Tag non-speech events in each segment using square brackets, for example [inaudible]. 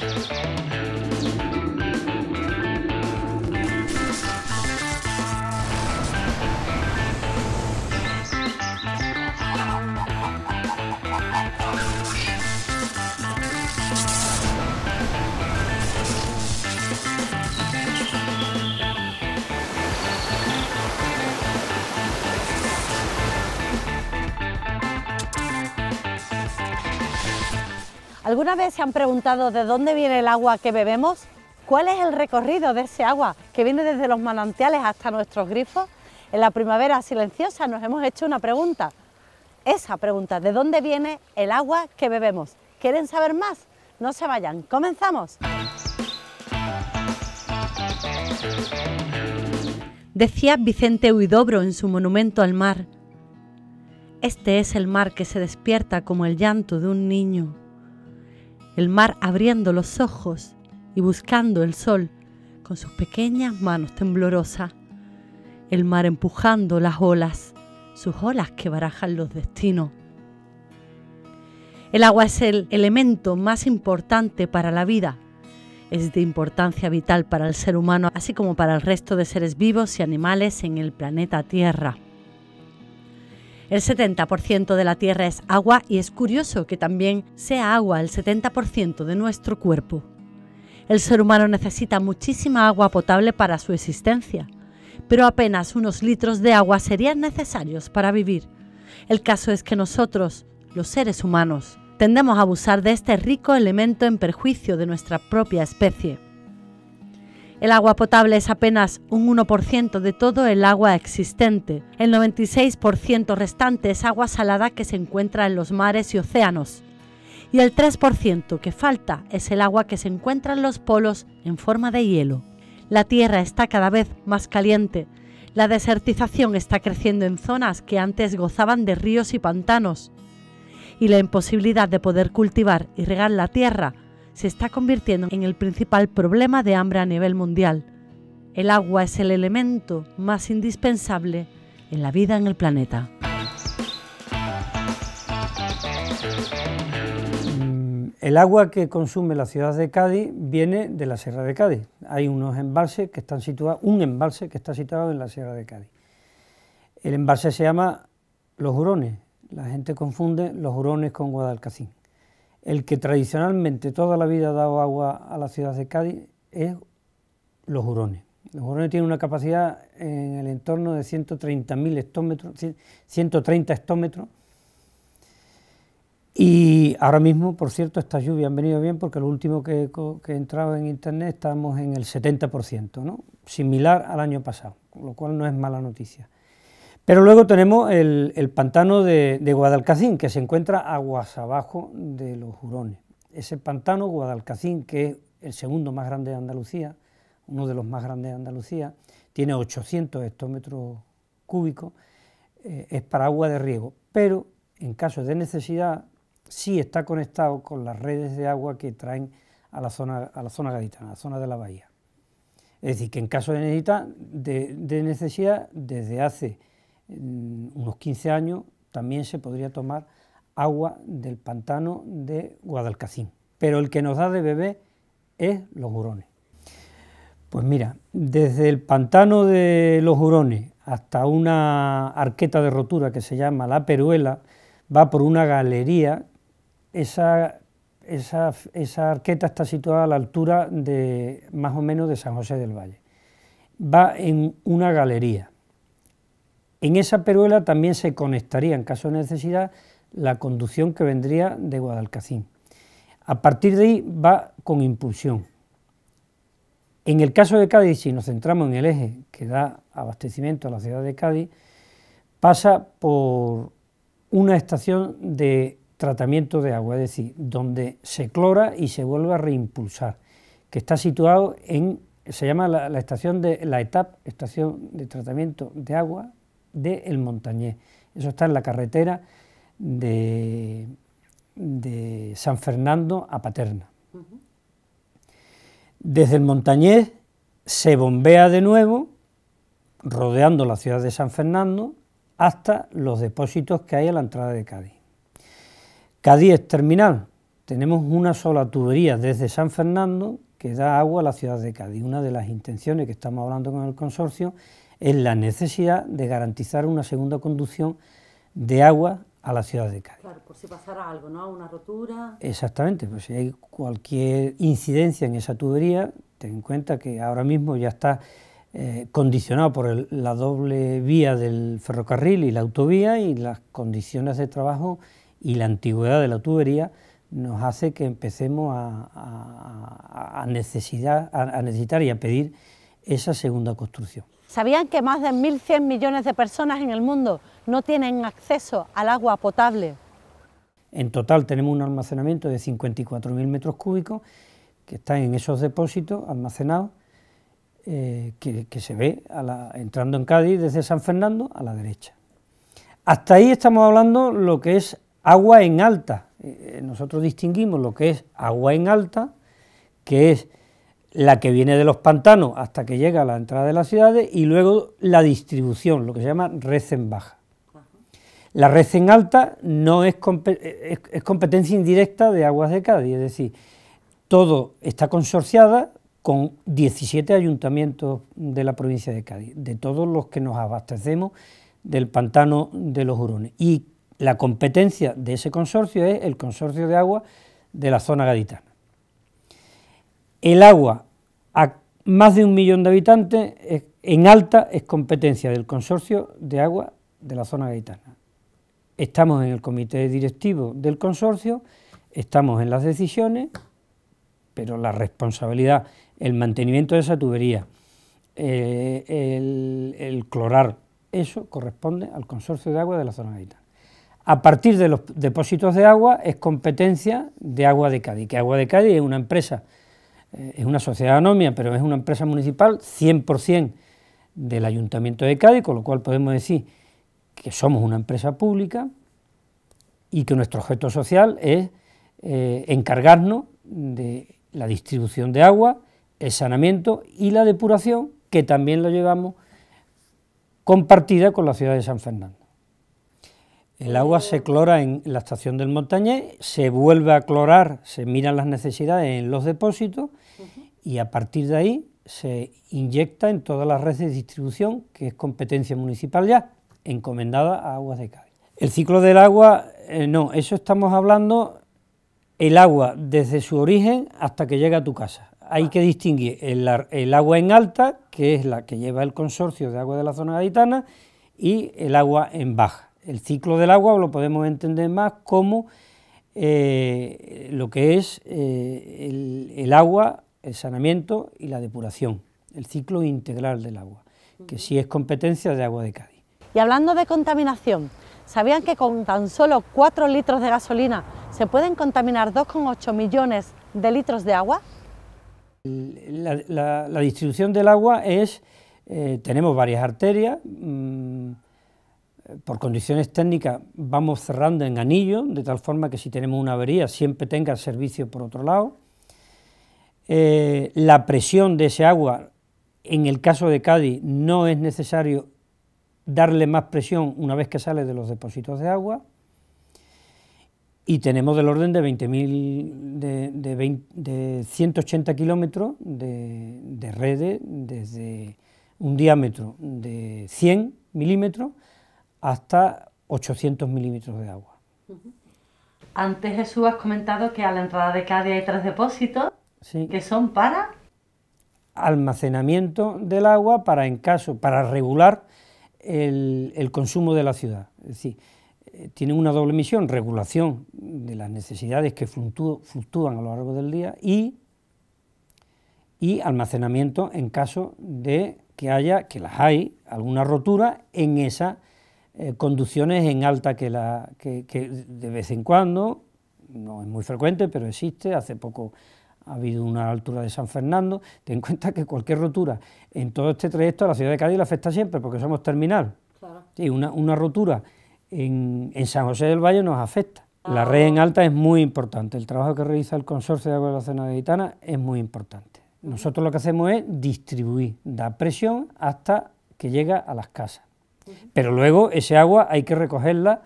Thank you. ¿Alguna vez se han preguntado de dónde viene el agua que bebemos? ¿Cuál es el recorrido de ese agua que viene desde los manantiales hasta nuestros grifos? En la primavera silenciosa nos hemos hecho una pregunta. Esa pregunta, ¿de dónde viene el agua que bebemos? ¿Quieren saber más? No se vayan, comenzamos. Decía Vicente Huidobro en su monumento al mar, este es el mar que se despierta como el llanto de un niño el mar abriendo los ojos y buscando el sol con sus pequeñas manos temblorosas, el mar empujando las olas, sus olas que barajan los destinos. El agua es el elemento más importante para la vida, es de importancia vital para el ser humano, así como para el resto de seres vivos y animales en el planeta Tierra. El 70% de la Tierra es agua y es curioso que también sea agua el 70% de nuestro cuerpo. El ser humano necesita muchísima agua potable para su existencia, pero apenas unos litros de agua serían necesarios para vivir. El caso es que nosotros, los seres humanos, tendemos a abusar de este rico elemento en perjuicio de nuestra propia especie. El agua potable es apenas un 1% de todo el agua existente. El 96% restante es agua salada que se encuentra en los mares y océanos. Y el 3% que falta es el agua que se encuentra en los polos en forma de hielo. La Tierra está cada vez más caliente. La desertización está creciendo en zonas que antes gozaban de ríos y pantanos. Y la imposibilidad de poder cultivar y regar la tierra se está convirtiendo en el principal problema de hambre a nivel mundial. El agua es el elemento más indispensable en la vida en el planeta. Mm, el agua que consume la ciudad de Cádiz viene de la Sierra de Cádiz. Hay unos embalses que están situados, un embalse que está situado en la Sierra de Cádiz. El embalse se llama Los Hurones. La gente confunde Los Hurones con Guadalcacín el que tradicionalmente toda la vida ha dado agua a la ciudad de Cádiz es los hurones. Los hurones tienen una capacidad en el entorno de 130.000 hectómetros, 130 hectómetros. Y ahora mismo, por cierto, estas lluvias han venido bien porque lo último que, que he entrado en internet estamos en el 70%, ¿no? similar al año pasado, lo cual no es mala noticia. Pero luego tenemos el, pantano de, Guadalcacín, que se encuentra aguas abajo de los Jurones. Ese pantano, Guadalcacín, que es el segundo más grande de Andalucía, uno de los más grandes de Andalucía, tiene 800 hectómetros cúbicos, eh, es para agua de riego, pero en caso de necesidad sí está conectado con las redes de agua que traen a la zona, gaditana, a la zona de la bahía. Es decir, que en caso de, de necesidad, desde hace unos 15 años, también se podría tomar agua del pantano de Guadalcacín. Pero el que nos da de bebé es los hurones. Pues mira, desde el pantano de los hurones hasta una arqueta de rotura que se llama La Peruela, va por una galería. Esa, esa, esa arqueta está situada a la altura de más o menos de San José del Valle. Va en una galería en esa peruela también se conectaría, en caso de necesidad, la conducción que vendría de Guadalcacín. A partir de ahí va con impulsión. En el caso de Cádiz, si nos centramos en el eje que da abastecimiento a la ciudad de Cádiz, pasa por una estación de tratamiento de agua, es decir, donde se clora y se vuelve a reimpulsar, que está situado en, se llama la, la estación de la ETAP, estación de tratamiento de agua de El Montañés. Eso está en la carretera de, San Fernando a Paterna. Desde el Montañés se bombea de nuevo, rodeando la ciudad de San Fernando, hasta los depósitos que hay a la entrada de Cádiz. Cádiz es terminal, tenemos una sola tubería desde San Fernando que da agua a la ciudad de Cádiz. Una de las intenciones que estamos hablando con el consorcio es la necesidad de garantizar una segunda conducción de agua a la ciudad de Cádiz. Claro, por si pasara algo, ¿no? Una rotura. Exactamente, pues si hay cualquier incidencia en esa tubería, ten en cuenta que ahora mismo ya está eh, condicionado por la doble vía del ferrocarril y la autovía y las condiciones de trabajo y la antigüedad de la tubería nos hace que empecemos a, necesidad, a necesitar y a pedir esa segunda construcción. ¿Sabían que más de 1.100 millones de personas en el mundo no tienen acceso al agua potable? En total tenemos un almacenamiento de 54.000 metros cúbicos que están en esos depósitos almacenados eh, que, se ve entrando en Cádiz desde San Fernando a la derecha. Hasta ahí estamos hablando lo que es agua en alta. Eh, nosotros distinguimos lo que es agua en alta, que es la que viene de los pantanos hasta que llega a la entrada de las ciudades y luego la distribución, lo que se llama red en baja. La red en alta no es, es competencia indirecta de Aguas de Cádiz, es decir, todo está consorciada con 17 ayuntamientos de la provincia de Cádiz, de todos los que nos abastecemos del pantano de los Hurones. Y la competencia de ese consorcio es el consorcio de agua de la zona gaditana. El agua a más de un millón de habitantes en alta es competencia del Consorcio de Agua de la Zona Gaitana. Estamos en el comité directivo del consorcio, estamos en las decisiones, pero la responsabilidad, el mantenimiento de esa tubería, eh, el, el, clorar, eso corresponde al Consorcio de Agua de la Zona Gaitana. A partir de los depósitos de agua es competencia de Agua de Cádiz, que Agua de Cádiz es una empresa eh, es una sociedad anónima, pero es una empresa municipal 100% del Ayuntamiento de Cádiz, con lo cual podemos decir que somos una empresa pública y que nuestro objeto social es eh, encargarnos de la distribución de agua, el saneamiento y la depuración, que también lo llevamos compartida con la ciudad de San Fernando. El agua se clora en la estación del Montañés, se vuelve a clorar, se miran las necesidades en los depósitos y a partir de ahí se inyecta en todas las redes de distribución, que es competencia municipal ya, encomendada a Aguas de Cádiz. El ciclo del agua, eh, no, eso estamos hablando el agua desde su origen hasta que llega a tu casa. Hay que distinguir el, agua en alta, que es la que lleva el consorcio de agua de la zona gaditana, y el agua en baja el ciclo del agua lo podemos entender más como eh, lo que es eh, el, agua, el saneamiento y la depuración, el ciclo integral del agua, que sí es competencia de agua de Cádiz. Y hablando de contaminación, ¿sabían que con tan solo 4 litros de gasolina se pueden contaminar 2,8 millones de litros de agua? La, distribución del agua es, eh, tenemos varias arterias, mm, por condiciones técnicas vamos cerrando en anillo, de tal forma que si tenemos una avería siempre tenga servicio por otro lado. Eh, la presión de ese agua, en el caso de Cádiz, no es necesario darle más presión una vez que sale de los depósitos de agua. Y tenemos del orden de, de, de, 180 kilómetros de, de redes desde un diámetro de 100 milímetros hasta 800 milímetros de agua. Antes Jesús has comentado que a la entrada de Cádiz hay tres depósitos que son para almacenamiento del agua para en caso para regular el, consumo de la ciudad. Es decir, eh, tienen una doble misión, regulación de las necesidades que fluctúan a lo largo del día y, y almacenamiento en caso de que haya, que las hay, alguna rotura en esa eh, conducciones en alta que, la, de vez en cuando, no es muy frecuente, pero existe, hace poco ha habido una altura de San Fernando, ten en cuenta que cualquier rotura en todo este trayecto a la ciudad de Cádiz la afecta siempre porque somos terminal. y una, rotura en, San José del Valle nos afecta. Ah. La red en alta es muy importante, el trabajo que realiza el Consorcio de Agua de la Zona de Gitana es muy importante. Nosotros lo que hacemos es distribuir, dar presión hasta que llega a las casas. Pero luego ese agua hay que recogerla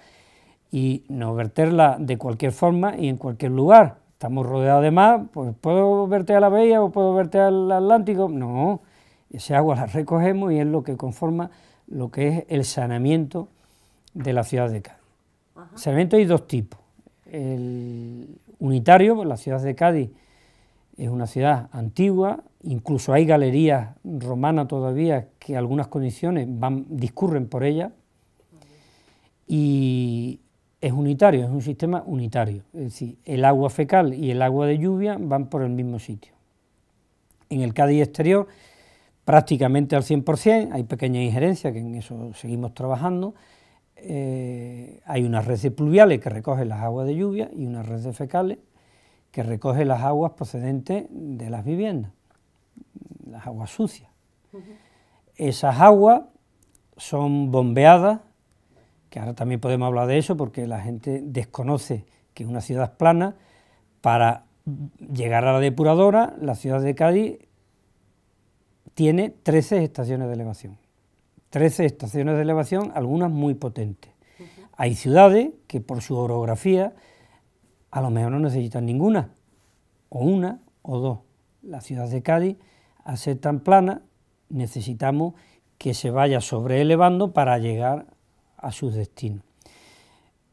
y no verterla de cualquier forma y en cualquier lugar. Estamos rodeados de mar, pues puedo verte a la bahía o puedo verte al Atlántico. No, ese agua la recogemos y es lo que conforma lo que es el saneamiento de la ciudad de Cádiz. Saneamiento hay dos tipos. El unitario, la ciudad de Cádiz es una ciudad antigua, incluso hay galerías romanas todavía que algunas condiciones van, discurren por ella y es unitario, es un sistema unitario, es decir, el agua fecal y el agua de lluvia van por el mismo sitio. En el Cádiz exterior prácticamente al 100%, hay pequeña injerencia que en eso seguimos trabajando, eh, hay unas redes pluviales que recogen las aguas de lluvia y unas redes fecales que recoge las aguas procedentes de las viviendas, las aguas sucias. Esas aguas son bombeadas, que ahora también podemos hablar de eso porque la gente desconoce que una ciudad es plana, para llegar a la depuradora, la ciudad de Cádiz tiene 13 estaciones de elevación. 13 estaciones de elevación, algunas muy potentes. Hay ciudades que por su orografía a lo mejor no necesitan ninguna, o una o dos. La ciudad de Cádiz, a ser tan plana, necesitamos que se vaya sobre elevando para llegar a su destino.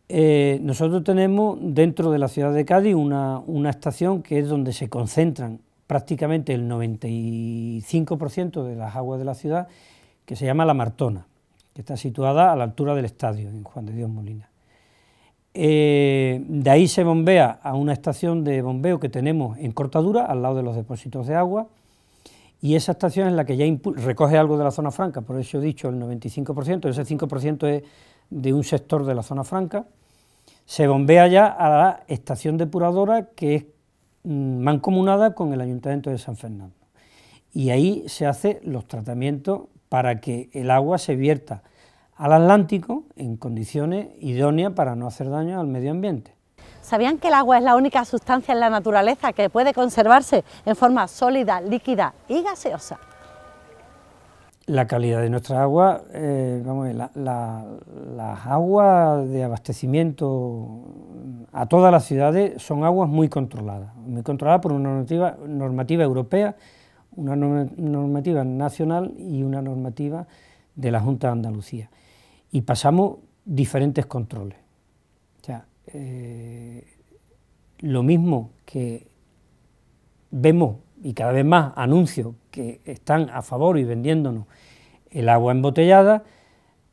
Eh, nosotros tenemos dentro de la ciudad de Cádiz una, una estación que es donde se concentran prácticamente el 95% de las aguas de la ciudad, que se llama La Martona, que está situada a la altura del estadio en Juan de Dios Molina. Eh, de ahí se bombea a una estación de bombeo que tenemos en Cortadura, al lado de los depósitos de agua, y esa estación es la que ya recoge algo de la zona franca, por eso he dicho el 95%, ese 5% es de un sector de la zona franca, se bombea ya a la estación depuradora que es mm, mancomunada con el Ayuntamiento de San Fernando. Y ahí se hace los tratamientos para que el agua se vierta al Atlántico en condiciones idóneas para no hacer daño al medio ambiente. ¿Sabían que el agua es la única sustancia en la naturaleza que puede conservarse en forma sólida, líquida y gaseosa? La calidad de nuestra agua, eh, las aguas de abastecimiento a todas las ciudades son aguas muy controladas, muy controladas por una normativa, normativa europea, una normativa nacional y una normativa de la Junta de Andalucía y pasamos diferentes controles. Eh, lo mismo que vemos y cada vez más anuncios que están a favor y vendiéndonos el agua embotellada,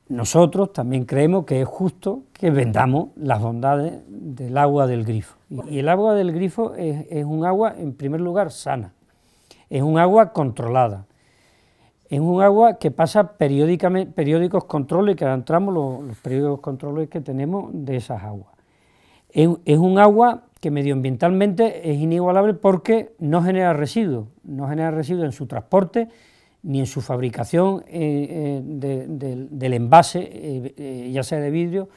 nosotros también creemos que es justo que vendamos las bondades del agua del grifo. Y el agua del grifo es un agua, en primer lugar, sana, es un agua controlada, es un agua que pasa periódicamente, periódicos controles, que entramos los, periódicos controles que tenemos de esas aguas. Es, un agua que medioambientalmente es inigualable porque no genera residuos, no genera residuos en su transporte ni en su fabricación eh, eh, del envase, eh, ya sea de vidrio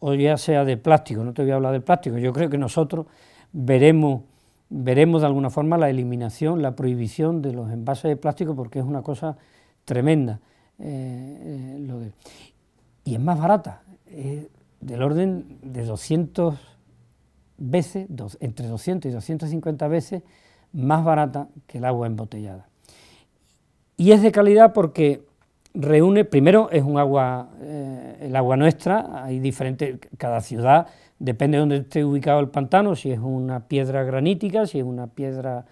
o ya sea de plástico. No te voy a hablar del plástico, yo creo que nosotros veremos veremos de alguna forma la eliminación, la prohibición de los envases de plástico porque es una cosa tremenda. Eh, eh, y es más barata, del orden de 200 veces, entre 200 y 250 veces más barata que el agua embotellada. Y es de calidad porque reúne, primero es un agua, eh, el agua nuestra, hay diferentes, cada ciudad, depende de dónde esté ubicado el pantano, si es una piedra granítica, si es una piedra,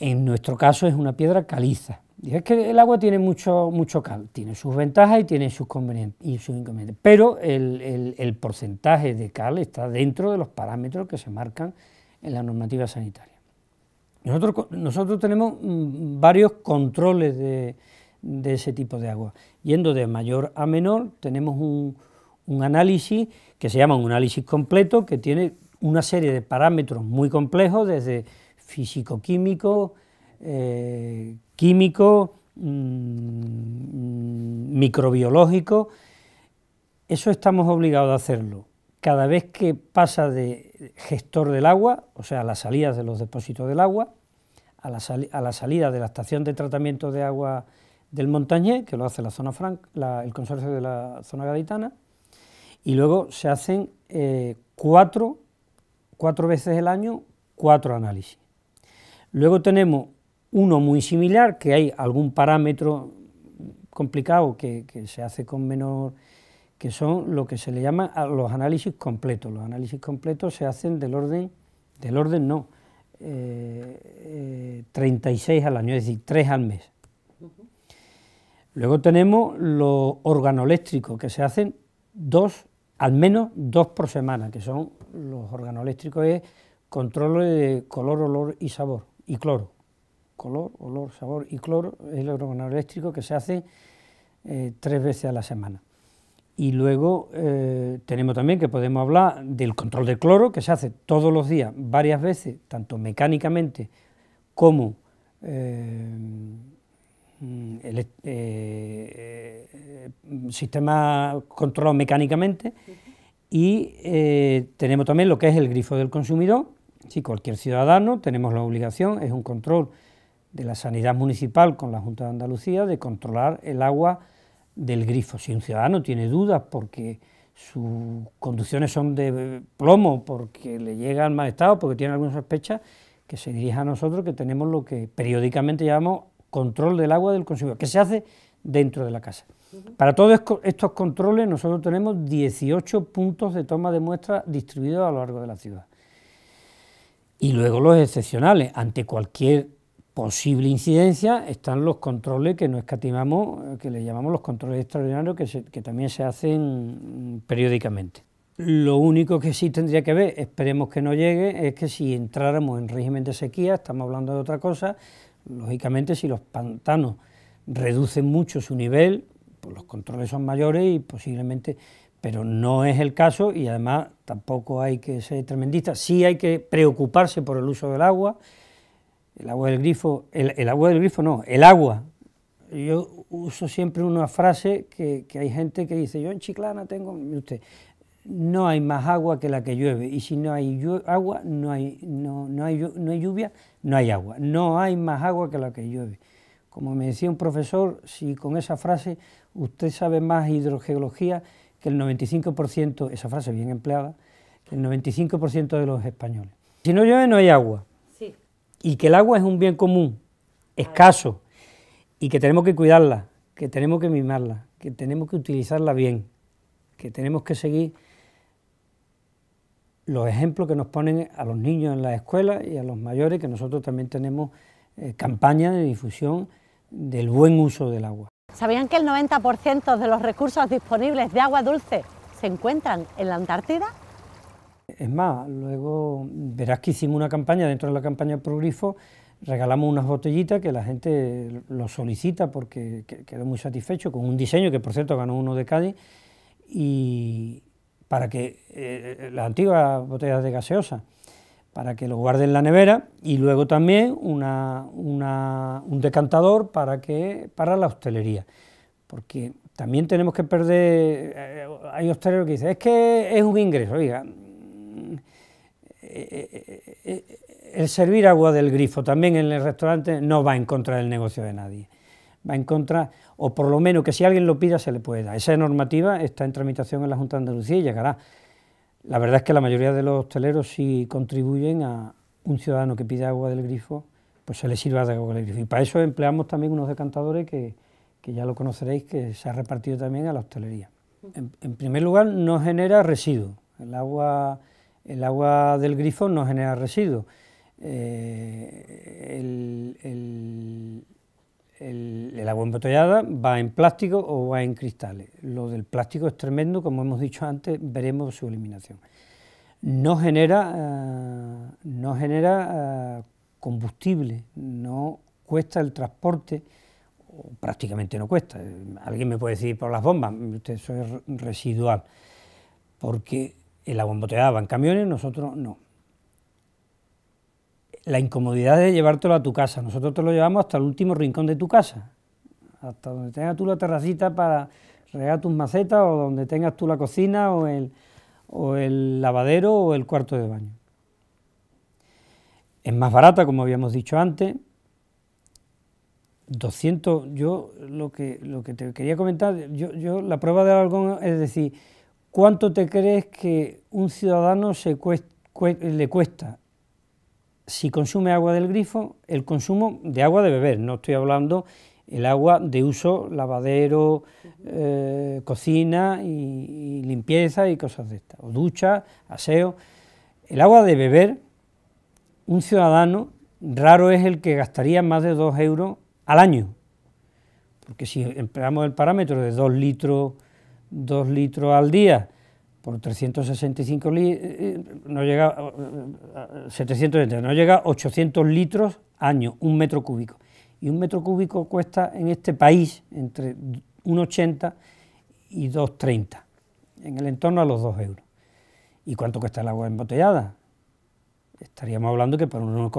en nuestro caso es una piedra caliza. Y es que el agua tiene mucho, mucho cal, tiene sus ventajas y tiene sus, y sus inconvenientes, pero el, el porcentaje de cal está dentro de los parámetros que se marcan en la normativa sanitaria. Nosotros, nosotros tenemos mm, varios controles de, de ese tipo de agua. Yendo de mayor a menor, tenemos un, análisis que se llama un análisis completo, que tiene una serie de parámetros muy complejos, desde físico-químico, eh, químico, mm, microbiológico. Eso estamos obligados a hacerlo. Cada vez que pasa de gestor del agua, o sea, a las salidas de los depósitos del agua, a la salida de la estación de tratamiento de agua del Montañé, que lo hace la zona el consorcio de la zona gaditana, y luego se hacen eh, cuatro, veces el año cuatro análisis. Luego tenemos uno muy similar, que hay algún parámetro complicado que, se hace con menor, que son lo que se le llama los análisis completos. Los análisis completos se hacen del orden, del orden no, 36 eh, eh, al año, es decir, 3 al mes. Luego tenemos los organoeléctricos, que se hacen dos, al menos dos por semana, que son los organoeléctricos, es control de color, olor y sabor, y cloro. Color, olor, sabor y cloro es el organoeléctrico que se hace eh, tres veces a la semana. Y luego eh, tenemos también que podemos hablar del control de cloro, que se hace todos los días, varias veces, tanto mecánicamente como eh, Mm, el, eh, eh, sistema mecánicamente y eh, tenemos también lo que es el grifo del consumidor. Si cualquier ciudadano tenemos la obligación, es un control de la sanidad municipal con la Junta de Andalucía de controlar el agua del grifo. Si un ciudadano tiene dudas porque sus conducciones son de plomo, porque le llega al mal estado, porque tiene alguna sospecha, que se dirija a nosotros que tenemos lo que periódicamente llamamos control del agua del consumidor, que se hace dentro de la casa. Para todos estos controles nosotros tenemos 18 puntos de toma de muestra distribuidos a lo largo de la ciudad. Y luego los excepcionales, ante cualquier posible incidencia están los controles que no escatimamos, que le llamamos los controles extraordinarios, que, que también se hacen periódicamente. Lo único que sí tendría que ver, esperemos que no llegue, es que si entráramos en régimen de sequía, estamos hablando de otra cosa, Lógicamente, si los pantanos reducen mucho su nivel, pues los controles son mayores y posiblemente, pero no es el caso y además tampoco hay que ser tremendistas. Sí hay que preocuparse por el uso del agua, el agua del grifo, el, agua del grifo no, el agua. Yo uso siempre una frase que, hay gente que dice, yo en Chiclana tengo, no hay más agua que la que llueve, y si no hay agua, no hay, no, hay, lluvia, no hay agua, no hay más agua que la que llueve. Como me decía un profesor, si con esa frase usted sabe más hidrogeología que el 95%, esa frase bien empleada, que el 95% de los españoles. Si no llueve, no hay agua. Y que el agua es un bien común, escaso, y que tenemos que cuidarla, que tenemos que mimarla, que tenemos que utilizarla bien, que tenemos que seguir los ejemplos que nos ponen a los niños en la escuela y a los mayores, que nosotros también tenemos eh, campañas de difusión del buen uso del agua. ¿Sabían que el 90% de los recursos disponibles de agua dulce se encuentran en la Antártida? Es más, luego verás que hicimos una campaña dentro de la campaña Progrifo, regalamos unas botellitas que la gente lo solicita porque quedó muy satisfecho con un diseño que por cierto ganó uno de Cádiz y, para que eh, las antiguas botellas de gaseosa, para que lo guarden en la nevera y luego también una, un decantador para, que, para la hostelería, porque también tenemos que perder, eh, hay hosteleros que dicen, es que es un ingreso, oiga, mm, eh, el servir agua del grifo también en el restaurante no va en contra del negocio de nadie va en contra, o por lo menos que si alguien lo pida se le pueda Esa normativa está en tramitación en la Junta de Andalucía y llegará. La verdad es que la mayoría de los hosteleros si contribuyen a un ciudadano que pide agua del grifo, pues se le sirva de agua del grifo. Y para eso empleamos también unos decantadores que, ya lo conoceréis, que se ha repartido también a la hostelería. En, primer lugar, no genera residuos. El agua, el agua del grifo no genera residuos. Eh, el el, agua embotellada va en plástico o va en cristales. Lo del plástico es tremendo, como hemos dicho antes, veremos su eliminación. No genera, eh, no genera eh, combustible, no cuesta el transporte, o prácticamente no cuesta. Alguien me puede decir por las bombas, usted eso es residual, porque el agua embotellada va en camiones, nosotros no la incomodidad de llevártelo a tu casa. Nosotros te lo llevamos hasta el último rincón de tu casa, hasta donde tengas tú la terracita para regar tus macetas o donde tengas tú la cocina o el, o el lavadero o el cuarto de baño. Es más barata, como habíamos dicho antes. 200, yo lo que, lo que te quería comentar, yo, yo la prueba de algo es decir, ¿cuánto te crees que un ciudadano se le cuesta si consume agua del grifo, el consumo de agua de beber, no estoy hablando el agua de uso lavadero, eh, cocina y, limpieza y cosas de estas, o ducha, aseo. El agua de beber, un ciudadano raro es el que gastaría más de 2 euros al año, porque si empleamos el parámetro de 2 litros, 2 litros al día por 365 eh, eh, no llega 700 eh, no llega 800 litros año, un metro cúbico. Y un metro cúbico cuesta en este país entre 1,80 y 2,30, en el entorno a los 2 euros. ¿Y cuánto cuesta el agua embotellada? Estaríamos hablando que para una,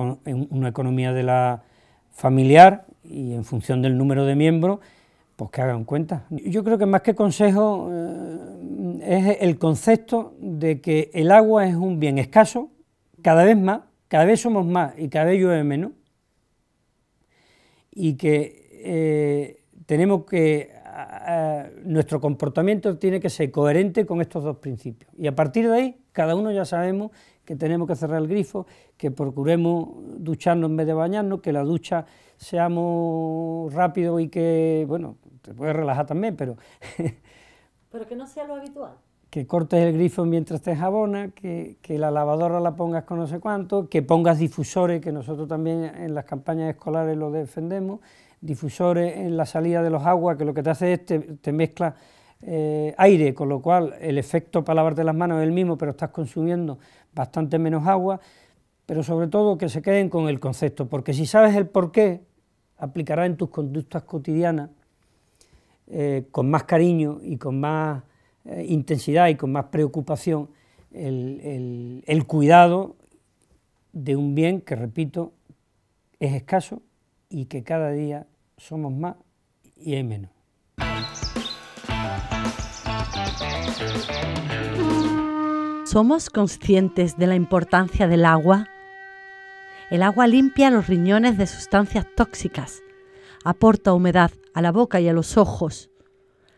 una economía de la familiar y en función del número de miembros, pues que hagan cuenta. Yo creo que más que consejo eh, es el concepto de que el agua es un bien escaso, cada vez más, cada vez somos más y cada vez llueve menos, y que eh, tenemos que, nuestro comportamiento tiene que ser coherente con estos dos principios. Y a partir de ahí, cada uno ya sabemos que tenemos que cerrar el grifo, que procuremos ducharnos en vez de bañarnos, que la ducha seamos rápidos y que, bueno, te puedes relajar también, pero... [laughs] pero que no sea lo habitual. Que cortes el grifo mientras te jabona que, la lavadora la pongas con no sé cuánto, que pongas difusores, que nosotros también en las campañas escolares lo defendemos, difusores en la salida de los aguas, que lo que te hace es te, mezcla eh, aire, con lo cual el efecto para lavarte las manos es el mismo, pero estás consumiendo bastante menos agua, pero sobre todo que se queden con el concepto, porque si sabes el por qué, aplicarás en tus conductas cotidianas eh, con más cariño y con más eh, intensidad y con más preocupación el, el cuidado de un bien que, repito, es escaso y que cada día somos más y hay menos. ¿Somos conscientes de la importancia del agua? El agua limpia los riñones de sustancias tóxicas, aporta humedad a la boca y a los ojos,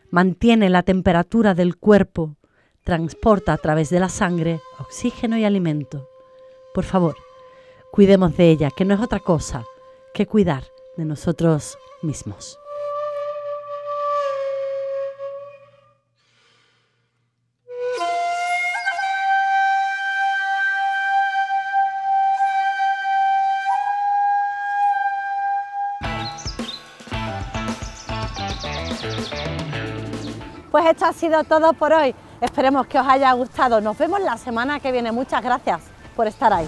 mantiene la temperatura del cuerpo, transporta a través de la sangre oxígeno y alimento. Por favor, cuidemos de ella, que no es otra cosa que cuidar de nosotros mismos. esto ha sido todo por hoy. Esperemos que os haya gustado. Nos vemos la semana que viene. Muchas gracias por estar ahí.